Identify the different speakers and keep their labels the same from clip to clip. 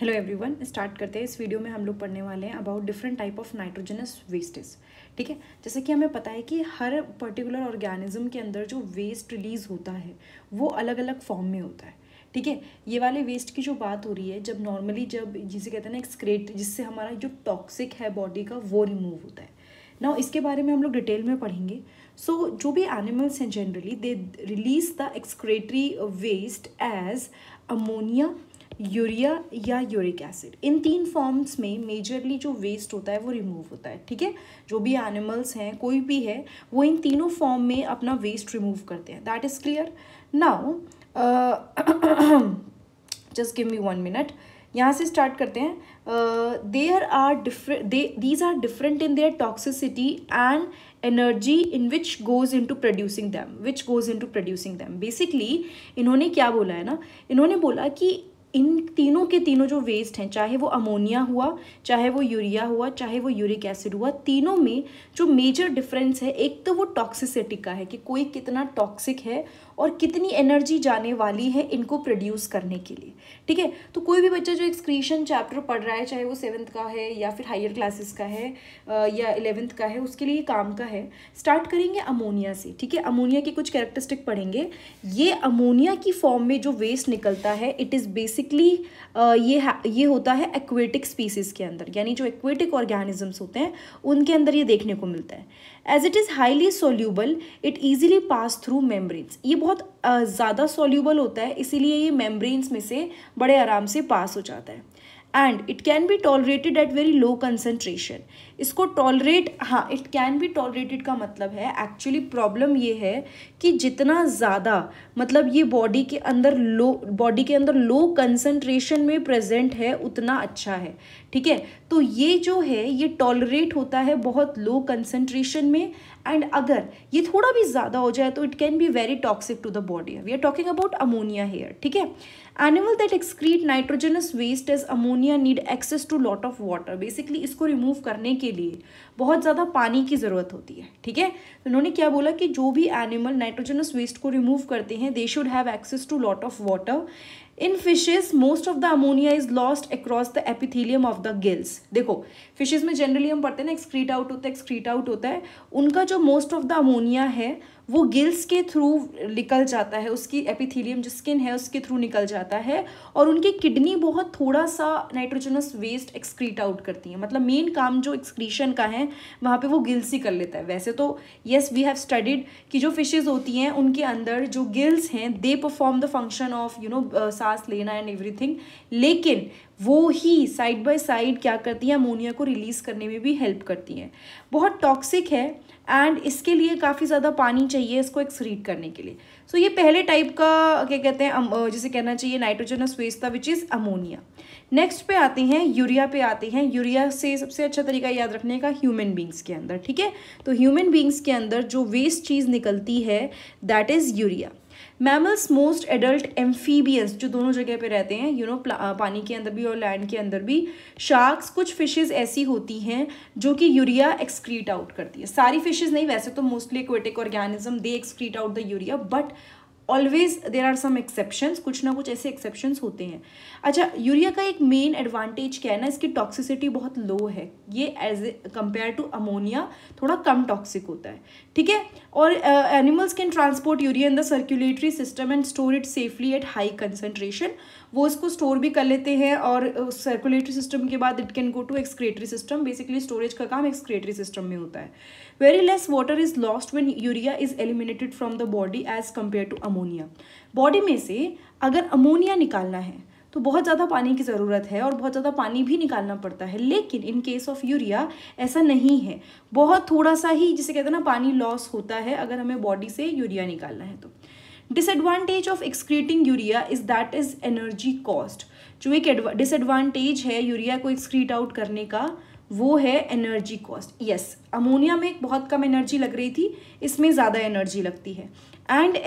Speaker 1: hello everyone start करते हैं इस वीडियो में हम लोग पढ़ने वाले हैं about different type of nitrogenous wastage ठीक है जैसे कि हमें पता है कि हर पर्टिकुलर ऑर्गेनिज्म के अंदर जो वेस्ट रिलीज होता है वो अलग अलग फॉर्म में होता है ठीक है ये वाले वेस्ट की जो बात हो रही है जब नॉर्मली जब जिसे कहते हैं ना एक्सक्रेट जिससे हमारा जो टॉक्सिक है बॉडी का वो रिमूव होता है ना इसके बारे में हम लोग डिटेल में पढ़ेंगे सो so, जो भी एनिमल्स हैं generally they release the excretory waste as ammonia urea या यूरिक एसिड इन तीन फॉर्म्स में मेजरली जो वेस्ट होता है वो रिमूव होता है ठीक है जो भी एनिमल्स हैं कोई भी है वो इन तीनों फॉर्म में अपना वेस्ट रिमूव करते हैं that is clear now just give me one minute यहाँ से स्टार्ट करते हैं there are different they these are different in their toxicity and energy in which goes into producing them which goes into producing them basically इन्होंने क्या बोला है ना इन्होंने बोला कि इन तीनों के तीनों जो वेस्ट हैं चाहे वो अमोनिया हुआ चाहे वो यूरिया हुआ चाहे वो यूरिक एसिड हुआ तीनों में जो मेजर डिफरेंस है एक तो वो टॉक्सिसिटी का है कि कोई कितना टॉक्सिक है और कितनी एनर्जी जाने वाली है इनको प्रोड्यूस करने के लिए ठीक है तो कोई भी बच्चा जो एक्सक्रीशन चैप्टर पढ़ रहा है चाहे वो सेवन्थ का है या फिर हायर क्लासेस का है या इलेवेंथ का है उसके लिए काम का है स्टार्ट करेंगे अमोनिया से ठीक है अमोनिया के कुछ कैरेक्टरिस्टिक पढ़ेंगे ये अमोनिया की फॉर्म में जो वेस्ट निकलता है इट इज़ बेस बेसिकली ये ये होता है एक्वेटिक स्पीसीज़ के अंदर यानी जो एक्वेटिक ऑर्गेनिजम्स होते हैं उनके अंदर ये देखने को मिलता है as it is highly soluble it easily pass through membranes ये बहुत ज़्यादा सोल्यूबल होता है इसीलिए ये मेम्ब्रेन्स में से बड़े आराम से पास हो जाता है and it can be tolerated at very low concentration इसको टॉलरेट हाँ इट कैन बी टॉलरेटेड का मतलब है एक्चुअली प्रॉब्लम ये है कि जितना ज़्यादा मतलब ये बॉडी के अंदर लो बॉडी के अंदर लो कंसनट्रेशन में प्रेजेंट है उतना अच्छा है ठीक है तो ये जो है ये टॉलरेट होता है बहुत लो कंसेंट्रेशन में एंड अगर ये थोड़ा भी ज़्यादा हो जाए तो it can be very toxic to the body we are talking about ammonia here ठीक है animal that excrete nitrogenous waste as ammonia need access to lot of water basically इसको रिमूव करने के लिए बहुत ज़्यादा पानी की ज़रूरत होती है ठीक है तो उन्होंने क्या बोला कि जो भी एनिमल नाइट्रोजनस वेस्ट को रिमूव करते हैं they should have access to lot of water in fishes most of the ammonia is lost across the epithelium of the gills देखो फिशेज में जनरली हम पढ़ते हैं ना एक्सक्रीट आउट होता है एक्सक्रीट आउट होता है उनका जो मोस्ट ऑफ द अमोनिया है वो गिल्स के थ्रू निकल जाता है उसकी एपिथीलियम जो स्किन है उसके थ्रू निकल जाता है और उनकी किडनी बहुत थोड़ा सा नाइट्रोजनस वेस्ट एक्सक्रीट आउट करती है मतलब मेन काम जो एक्सक्रीशन का है वहाँ पे वो गिल्स ही कर लेता है वैसे तो येस वी हैव स्टडीड कि जो फिशेज़ होती हैं उनके अंदर जो गिल्स हैं they perform the function of you know सांस लेना एंड एवरीथिंग लेकिन वो ही साइड बाय साइड क्या करती हैं अमोनिया को रिलीज़ करने में भी हेल्प करती हैं बहुत टॉक्सिक है एंड इसके लिए काफ़ी ज़्यादा पानी चाहिए इसको एक्सरीड करने के लिए सो so, ये पहले टाइप का क्या कहते हैं जिसे कहना चाहिए नाइट्रोजनस वेस्ट था विच इज़ अमोनिया नेक्स्ट पे आते हैं यूरिया पे आते हैं यूरिया से सबसे अच्छा तरीका याद रखने का ह्यूमन बींग्स के अंदर ठीक है तो ह्यूमन बींग्स के अंदर जो वेस्ट चीज़ निकलती है that is urea mammals most adult amphibians जो दोनों जगह पे रहते हैं यू you नो know, पानी के अंदर भी और लैंड के अंदर भी शार्क्स कुछ फिशेस ऐसी होती हैं जो कि यूरिया एक्सक्रीट आउट करती है सारी फिशेस नहीं वैसे तो mostly aquatic organism they excrete out the urea but always there are some exceptions कुछ ना कुछ ऐसे एक्सेप्शंस होते हैं अच्छा यूरिया का एक मेन एडवांटेज क्या है ना इसकी टॉक्सिसिटी बहुत लो है ये as a compare to ammonia थोड़ा कम टॉक्सिक होता है ठीक है और animals can transport urea in the circulatory system and store it safely at high concentration वो इसको स्टोर भी कर लेते हैं और सर्कुलेटरी सिस्टम के बाद it can go to excretory system basically storage का काम एक्सक्रेटरी सिस्टम में होता है very less water is lost when urea is eliminated from the body as compared to ammonia body में से अगर ammonia निकालना है तो बहुत ज़्यादा पानी की ज़रूरत है और बहुत ज़्यादा पानी भी निकालना पड़ता है लेकिन इन केस ऑफ यूरिया ऐसा नहीं है बहुत थोड़ा सा ही जिसे कहते हैं ना पानी लॉस होता है अगर हमें बॉडी से यूरिया निकालना है तो disadvantage of excreting urea is that is energy cost जो एक डिसएडवांटेज है यूरिया को एक्सक्रीट आउट करने का वो है एनर्जी कॉस्ट यस अमोनिया में बहुत कम एनर्जी लग रही थी इसमें ज़्यादा एनर्जी लगती है एंड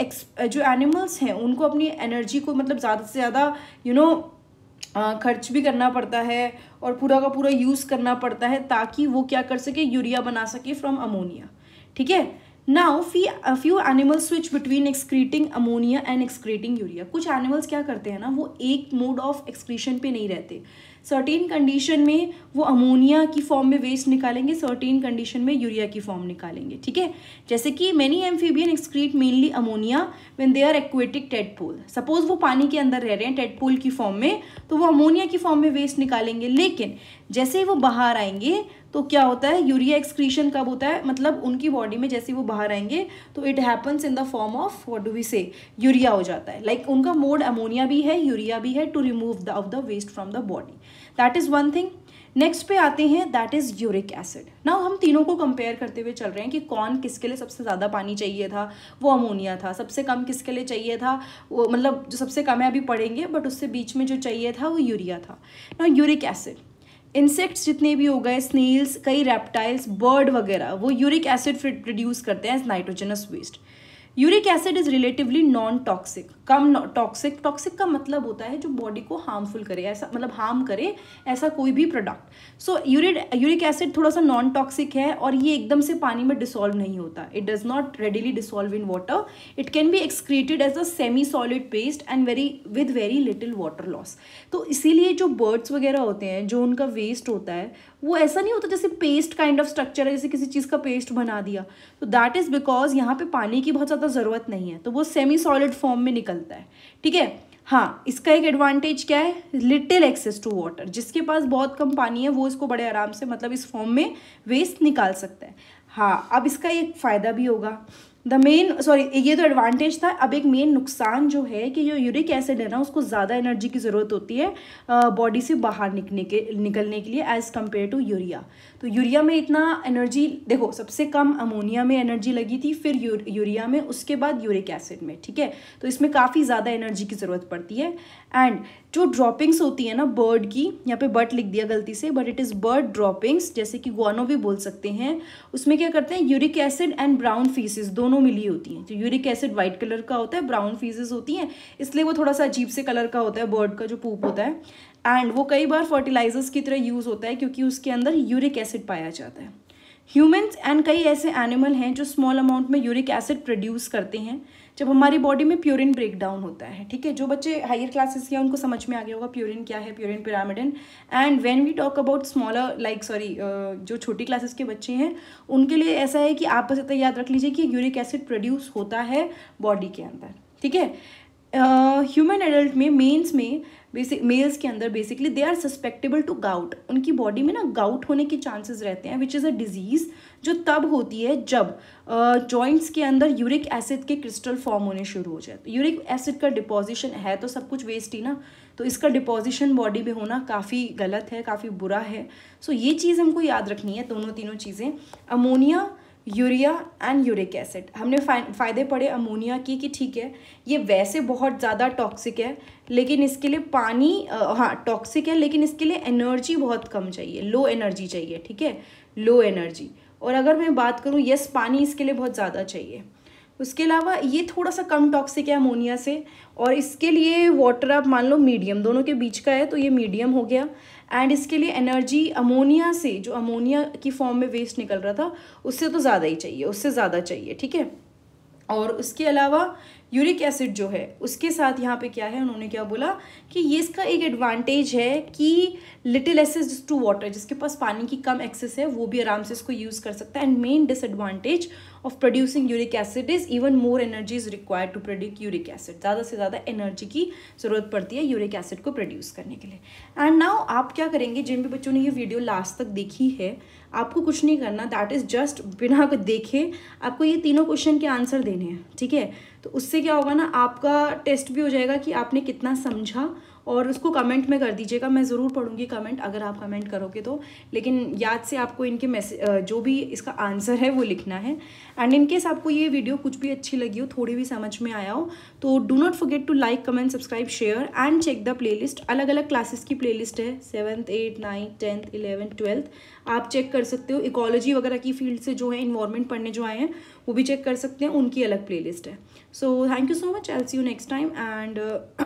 Speaker 1: जो एनिमल्स हैं उनको अपनी एनर्जी को मतलब ज़्यादा से ज़्यादा यू नो खर्च भी करना पड़ता है और पूरा का पूरा यूज़ करना पड़ता है ताकि वो क्या कर सके यूरिया बना सके फ्रॉम अमोनिया ठीक है now few few animals switch between excreting ammonia and excreting urea कुछ एनिमल्स क्या करते हैं ना वो एक मोड ऑफ एक्सक्रीशन पे नहीं रहते सर्टीन कंडीशन में वो अमोनिया की फॉर्म में वेस्ट निकालेंगे सर्टीन कंडीशन में यूरिया की फॉर्म निकालेंगे ठीक है जैसे कि many amphibian excrete mainly ammonia when they are aquatic tadpole suppose वो पानी के अंदर रह रहे हैं टेडपोल की फॉर्म में तो वो अमोनिया की फॉर्म में वेस्ट निकालेंगे लेकिन जैसे ही वो बाहर आएंगे तो क्या होता है यूरिया एक्सक्रीशन कब होता है मतलब उनकी बॉडी में जैसे वो बाहर आएंगे तो it happens in the form of what do we say urea हो जाता है लाइक like, उनका मोड अमोनिया भी है यूरिया भी है to remove the of the waste from the body that is one thing next पे आते हैं दैट इज़ यूरिक एसिड ना हम तीनों को कंपेयर करते हुए चल रहे हैं कि कौन किसके लिए सबसे ज़्यादा पानी चाहिए था वो अमोनिया था सबसे कम किसके लिए चाहिए था वो मतलब जो सबसे कम है अभी पढ़ेंगे बट उससे बीच में जो चाहिए था वो यूरिया था ना यूरिक एसिड इंसेक्ट्स जितने भी हो गए स्नेल्स कई रेप्टाइल्स बर्ड वगैरह वो यूरिक एसिड प्रोड्यूस करते हैं as nitrogenous waste uric acid is relatively non toxic कम टॉक्सिक टॉक्सिक का मतलब होता है जो बॉडी को हार्मफुल करे ऐसा मतलब हार्म करे ऐसा कोई भी product so uric uric acid थोड़ा सा नॉन टॉक्सिक है और ये एकदम से पानी में डिसॉल्व नहीं होता it does not readily dissolve in water it can be excreted as a semi solid paste and very with very little water loss तो इसीलिए जो बर्ड्स वगैरह होते हैं जो उनका वेस्ट होता है वो ऐसा नहीं होता जैसे पेस्ट काइंड ऑफ स्ट्रक्चर है जैसे किसी चीज़ का पेस्ट बना दिया तो दैट इज़ बिकॉज यहाँ पे पानी की बहुत ज़्यादा ज़रूरत नहीं है तो वो सेमी सॉलिड फॉर्म में निकल चलता है ठीक है हाँ इसका एक एडवांटेज क्या है लिटिल एक्सेस टू वाटर जिसके पास बहुत कम पानी है वो इसको बड़े आराम से मतलब इस फॉर्म में वेस्ट निकाल सकता है हाँ अब इसका एक फ़ायदा भी होगा द मेन सॉरी ये तो एडवांटेज था अब एक मेन नुकसान जो है कि जो यूरिक एसिड है ना उसको ज़्यादा एनर्जी की ज़रूरत होती है बॉडी से बाहर निकने के निकलने के लिए एज़ कम्पेयर टू यूरिया तो यूरिया में इतना एनर्जी देखो सबसे कम अमोनिया में एनर्जी लगी थी फिर यूर, यूरिया में उसके बाद यूरिक एसिड में ठीक है तो इसमें काफ़ी ज़्यादा एनर्जी की ज़रूरत पड़ती है एंड जो ड्रॉपिंग्स होती है ना बर्ड की यहाँ पे बर्ड लिख दिया गलती से but it is bird droppings जैसे कि गुआनो भी बोल सकते हैं उसमें क्या करते हैं uric acid and brown faeces दोनों दोनों मिली होती हैं जो यूरिक एसिड व्हाइट कलर का होता है ब्राउन फीजेस होती हैं इसलिए वो थोड़ा सा अजीब से कलर का होता है बर्ड का जो पूप होता है एंड वो कई बार फर्टिलाइजर्स की तरह यूज़ होता है क्योंकि उसके अंदर यूरिक एसिड पाया जाता है ह्यूमन्स एंड कई ऐसे एनिमल हैं जो स्मॉल अमाउंट में यूरिक एसिड प्रोड्यूस करते हैं जब हमारी बॉडी में प्यूरिन ब्रेक डाउन होता है ठीक है जो बच्चे हायर क्लासेस के हैं उनको समझ में आ गया होगा प्यूरिन क्या है purine pyrimidine and when we talk about smaller like sorry जो छोटी क्लासेस के बच्चे हैं उनके लिए ऐसा है कि आप बस इतना याद रख लीजिए कि यूरिक एसिड प्रोड्यूस होता है बॉडी के अंदर ठीक है ह्यूमन एडल्ट में मेन्स में बेसिक मेल्स के अंदर basically they are suspectable to gout उनकी बॉडी में ना गाउट होने के चांसेस रहते हैं विच इज़ अ डिजीज़ जो तब होती है जब जॉइंट्स के अंदर यूरिक एसिड के क्रिस्टल फॉर्म होने शुरू हो जाए तो यूरिक एसिड का डिपोज़िशन है तो सब कुछ वेस्ट ही ना तो इसका डिपोजिशन बॉडी में होना काफ़ी गलत है काफ़ी बुरा है सो so, ये चीज़ हमको याद रखनी है दोनों तीनों चीज़ें ammonia urea and uric acid हमने फ़ायदे पड़े अमोनिया की कि ठीक है ये वैसे बहुत ज़्यादा टॉक्सिक है लेकिन इसके लिए पानी हाँ टॉक्सिक है लेकिन इसके लिए एनर्जी बहुत कम चाहिए लो एनर्जी चाहिए ठीक है लो एनर्जी और अगर मैं बात करूँ यस पानी इसके लिए बहुत ज़्यादा चाहिए उसके अलावा ये थोड़ा सा कम टॉक्सिक है अमोनिया से और इसके लिए वाटर आप मान लो मीडियम दोनों के बीच का है तो ये मीडियम हो गया एंड इसके लिए एनर्जी अमोनिया से जो अमोनिया की फॉर्म में वेस्ट निकल रहा था उससे तो ज़्यादा ही चाहिए उससे ज़्यादा चाहिए ठीक है और उसके अलावा यूरिक एसिड जो है उसके साथ यहाँ पे क्या है उन्होंने क्या बोला कि ये इसका एक एडवांटेज है कि लिटिल एसेस टू वाटर जिसके पास पानी की कम एक्सेस है वो भी आराम से इसको यूज़ कर सकता है and main disadvantage of producing uric acid is even more energy is required to produce uric acid ज़्यादा से ज़्यादा एनर्जी की ज़रूरत पड़ती है यूरिक एसिड को प्रोड्यूस करने के लिए एंड नाउ आप क्या करेंगे जिन भी बच्चों ने ये वीडियो लास्ट तक देखी है आपको कुछ नहीं करना दैट इज़ जस्ट बिना को देखे आपको ये तीनों क्वेश्चन के आंसर देने हैं ठीक है तो उससे क्या होगा ना आपका टेस्ट भी हो जाएगा कि आपने कितना समझा और उसको कमेंट में कर दीजिएगा मैं ज़रूर पढ़ूंगी कमेंट अगर आप कमेंट करोगे तो लेकिन याद से आपको इनके मैसेज जो भी इसका आंसर है वो लिखना है एंड इनकेस आपको ये वीडियो कुछ भी अच्छी लगी हो थोड़ी भी समझ में आया हो तो do not forget to like comment subscribe share and check the play अलग अलग क्लासेस की लिस्ट है seventh eight ninth tenth eleventh twelfth आप चेक कर सकते हो इकोलॉजी वगैरह की फील्ड से जो है इन्वायरमेंट पढ़ने जो आए हैं वो भी चेक कर सकते हैं उनकी अलग प्लेलिस्ट है so thank you so much I'll see you next time and